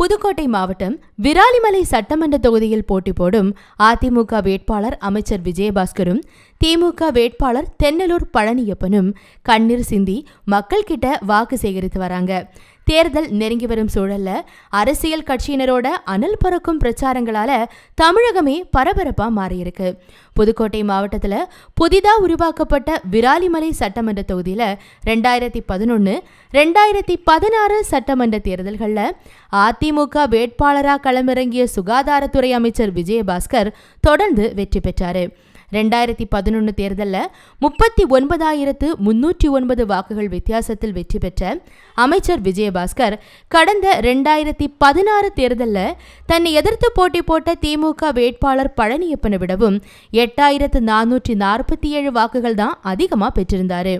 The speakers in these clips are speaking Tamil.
புதுக்கோட்டை மாவட்டம் விராலிமலை சட்டமன்ற தொகுதியில் போட்டி போடும் அதிமுக வேட்பாளர் அமைச்சர் விஜயபாஸ்கரும் திமுக வேட்பாளர் தென்னலூர் பழனியப்பனும் கண்ணீர் சிந்தி மக்கள் கிட்ட வாக்கு சேகரித்து வராங்க தேர்தல் நெருங்கி வரும் சூழல்ல அரசியல் கட்சியினரோட அனல் பறக்கும் பிரச்சாரங்களால தமிழகமே பரபரப்பா மாறியிருக்கு புதுக்கோட்டை மாவட்டத்தில் புதிதா உருவாக்கப்பட்ட விராலிமலை சட்டமன்ற தொகுதியில் ரெண்டாயிரத்தி பதினொன்று ரெண்டாயிரத்தி பதினாறு சட்டமன்ற தேர்தல்களில் அதிமுக வேட்பாளராக களமிறங்கிய சுகாதாரத்துறை அமைச்சர் விஜயபாஸ்கர் தொடர்ந்து வெற்றி பெற்றார் ரெண்டாயிரத்தி பதினொன்று தேர்தலில் முப்பத்தி ஒன்பதாயிரத்து முன்னூற்றி ஒன்பது வாக்குகள் வித்தியாசத்தில் வெற்றி பெற்ற அமைச்சர் விஜயபாஸ்கர் கடந்த ரெண்டாயிரத்தி பதினாறு தேர்தலில் தன்னை எதிர்த்து போட்டி போட்ட திமுக வேட்பாளர் பழனியப்பனை விடவும் எட்டாயிரத்து நானூற்றி நாற்பத்தி ஏழு வாக்குகள் தான் அதிகமாக பெற்றிருந்தார்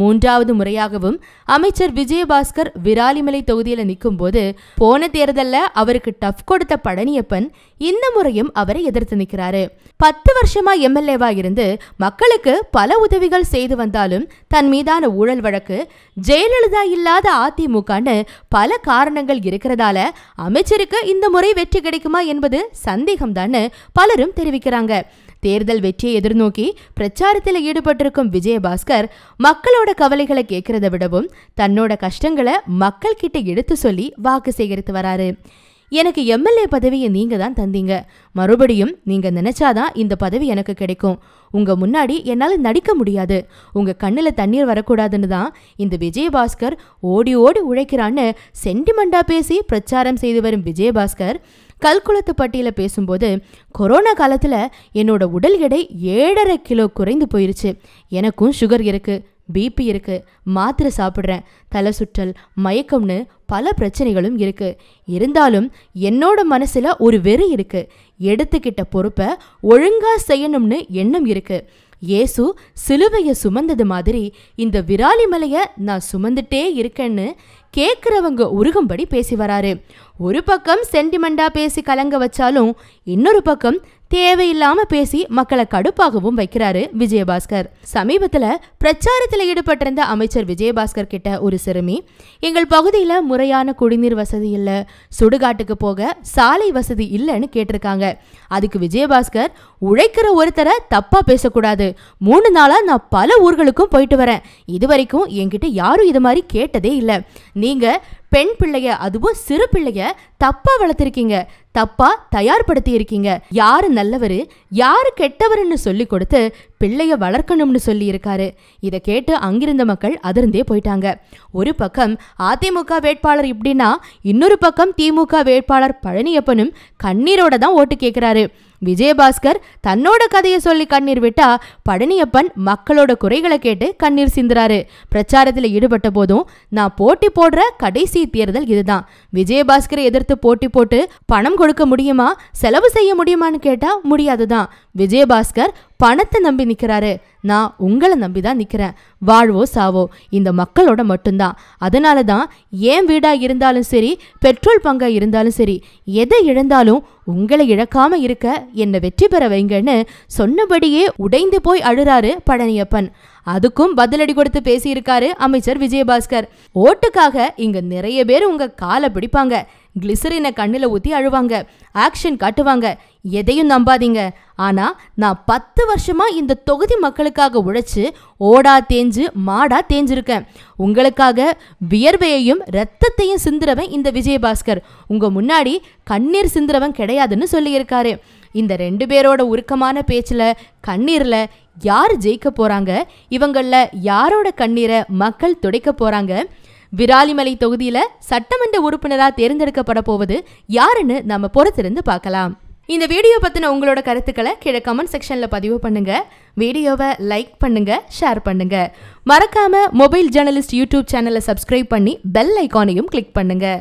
மூன்றாவது முறையாகவும் அமைச்சர் விஜயபாஸ்கர் விராலிமலை தொகுதியில் நிற்கும் போது போன தேர்தலில் அவருக்கு டஃப் கொடுத்த பழனியப்பன் இந்த முறையும் அவரை எதிர்த்து நிற்கிறாரு பத்து வருஷமா எம்எல்ஏவா இருந்து மக்களுக்கு பல உதவிகள் செய்து வந்தாலும் தன் மீதான ஊழல் வழக்கு ஜெயலலிதா இல்லாத அதிமுகன்னு பல காரணங்கள் இருக்கிறதால அமைச்சருக்கு இந்த முறை வெற்றி கிடைக்குமா என்பது தான் பலரும் தெரிவிக்கிறாங்க தேர்தல் வெற்றியை எதிர்நோக்கி பிரச்சாரத்தில் ஈடுபட்டிருக்கும் விஜயபாஸ்கர் மக்களோட கவலைகளை கேட்கறத விடவும் தன்னோட கஷ்டங்களை மக்கள் கிட்ட எடுத்து சொல்லி வாக்கு சேகரித்து வராரு எனக்கு எம்எல்ஏ பதவியை நீங்கள் தான் தந்தீங்க மறுபடியும் நீங்கள் நினைச்சாதான் இந்த பதவி எனக்கு கிடைக்கும் உங்கள் முன்னாடி என்னால் நடிக்க முடியாது உங்கள் கண்ணில் தண்ணீர் வரக்கூடாதுன்னு தான் இந்த விஜயபாஸ்கர் ஓடி ஓடி உழைக்கிறான்னு சென்டிமெண்ட்டாக பேசி பிரச்சாரம் செய்து வரும் விஜயபாஸ்கர் கல்குளத்து பட்டியில் பேசும்போது கொரோனா காலத்தில் என்னோட உடல் எடை ஏழரை கிலோ குறைந்து போயிருச்சு எனக்கும் சுகர் இருக்குது பிபி இருக்குது மாத்திரை சாப்பிட்றேன் தலை சுற்றல் மயக்கம்னு பல பிரச்சனைகளும் இருக்குது இருந்தாலும் என்னோட மனசில் ஒரு வெறி இருக்குது எடுத்துக்கிட்ட பொறுப்பை ஒழுங்காக செய்யணும்னு எண்ணம் இருக்குது இயேசு சிலுவையை சுமந்தது மாதிரி இந்த விராலி மலையை நான் சுமந்துட்டே இருக்கேன்னு கேட்குறவங்க உருகும்படி பேசி வராரு ஒரு பக்கம் சென்டிமெண்டா பேசி கலங்க வச்சாலும் இன்னொரு பக்கம் தேவையில்லாம பேசி மக்களை கடுப்பாகவும் வைக்கிறாரு விஜயபாஸ்கர் சமீபத்தில் பிரச்சாரத்தில் ஈடுபட்டிருந்த அமைச்சர் விஜயபாஸ்கர் கிட்ட ஒரு சிறுமி எங்கள் பகுதியில் முறையான குடிநீர் வசதி இல்லை சுடுகாட்டுக்கு போக சாலை வசதி இல்லைன்னு கேட்டிருக்காங்க அதுக்கு விஜயபாஸ்கர் உழைக்கிற ஒருத்தரை தப்பாக பேசக்கூடாது மூணு நாளாக நான் பல ஊர்களுக்கும் போயிட்டு வரேன் இது வரைக்கும் என்கிட்ட யாரும் இது மாதிரி கேட்டதே இல்லை நீங்கள் பெண் பிள்ளைய அதுவும் சிறு பிள்ளைய தப்பாக வளர்த்துருக்கீங்க தப்பா தயார்படுத்தி இருக்கீங்க யாரு நல்லவரு யாரு கெட்டவருன்னு சொல்லி கொடுத்து பிள்ளைய வளர்க்கணும்னு சொல்லியிருக்காரு இதை கேட்டு அங்கிருந்த மக்கள் அதிர்ந்தே போயிட்டாங்க ஒரு பக்கம் அதிமுக வேட்பாளர் இப்படின்னா இன்னொரு பக்கம் திமுக வேட்பாளர் பழனியப்பனும் கண்ணீரோட தான் ஓட்டு கேட்கிறாரு விஜயபாஸ்கர் தன்னோட கதையை சொல்லி கண்ணீர் விட்டா பழனியப்பன் மக்களோட குறைகளை கேட்டு கண்ணீர் சிந்துறாரு பிரச்சாரத்தில் ஈடுபட்ட போதும் நான் போட்டி போடுற கடைசி தேர்தல் இதுதான் விஜயபாஸ்கரை எதிர்த்து போட்டி போட்டு பணம் கொடுக்க முடியுமா செலவு செய்ய முடியுமான்னு கேட்டால் முடியாது தான் விஜயபாஸ்கர் பணத்தை நம்பி நிற்கிறாரு நான் உங்களை நம்பி தான் நிற்கிறேன் வாழ்வோ சாவோ இந்த மக்களோட மட்டும்தான் அதனால தான் ஏன் வீடாக இருந்தாலும் சரி பெட்ரோல் பங்காக இருந்தாலும் சரி எதை இழந்தாலும் உங்களை இழக்காமல் இருக்க என்னை வெற்றி பெற வைங்கன்னு சொன்னபடியே உடைந்து போய் அழுறாரு பழனியப்பன் அதுக்கும் பதிலடி கொடுத்து பேசியிருக்காரு அமைச்சர் விஜயபாஸ்கர் ஓட்டுக்காக இங்க நிறைய பேர் உங்க காலை பிடிப்பாங்க கிளிசரினை கண்ணில் ஊற்றி அழுவாங்க ஆக்ஷன் காட்டுவாங்க எதையும் நம்பாதீங்க ஆனால் நான் பத்து வருஷமாக இந்த தொகுதி மக்களுக்காக உழைச்சி ஓடா தேஞ்சு மாடா தேஞ்சிருக்கேன் உங்களுக்காக வியர்வையையும் ரத்தத்தையும் சிந்துறவன் இந்த விஜயபாஸ்கர் உங்கள் முன்னாடி கண்ணீர் சிந்துறவன் கிடையாதுன்னு சொல்லியிருக்காரு இந்த ரெண்டு பேரோட உருக்கமான பேச்சில் கண்ணீரில் யார் ஜெயிக்க போகிறாங்க இவங்களில் யாரோட கண்ணீரை மக்கள் துடைக்க போகிறாங்க விராலிமலை தொகுதியில சட்டமன்ற உறுப்பினராக தேர்ந்தெடுக்கப்பட போவது யாருன்னு நம்ம பொறுத்திருந்து பார்க்கலாம் இந்த வீடியோ பற்றின உங்களோட கருத்துக்களை கீழே கமெண்ட் செக்ஷனில் பதிவு பண்ணுங்க வீடியோவை லைக் பண்ணுங்க ஷேர் பண்ணுங்க மறக்காம மொபைல் ஜேர்னலிஸ்ட் யூடியூப் சேனலை சப்ஸ்கிரைப் பண்ணி பெல் ஐக்கானையும் கிளிக் பண்ணுங்க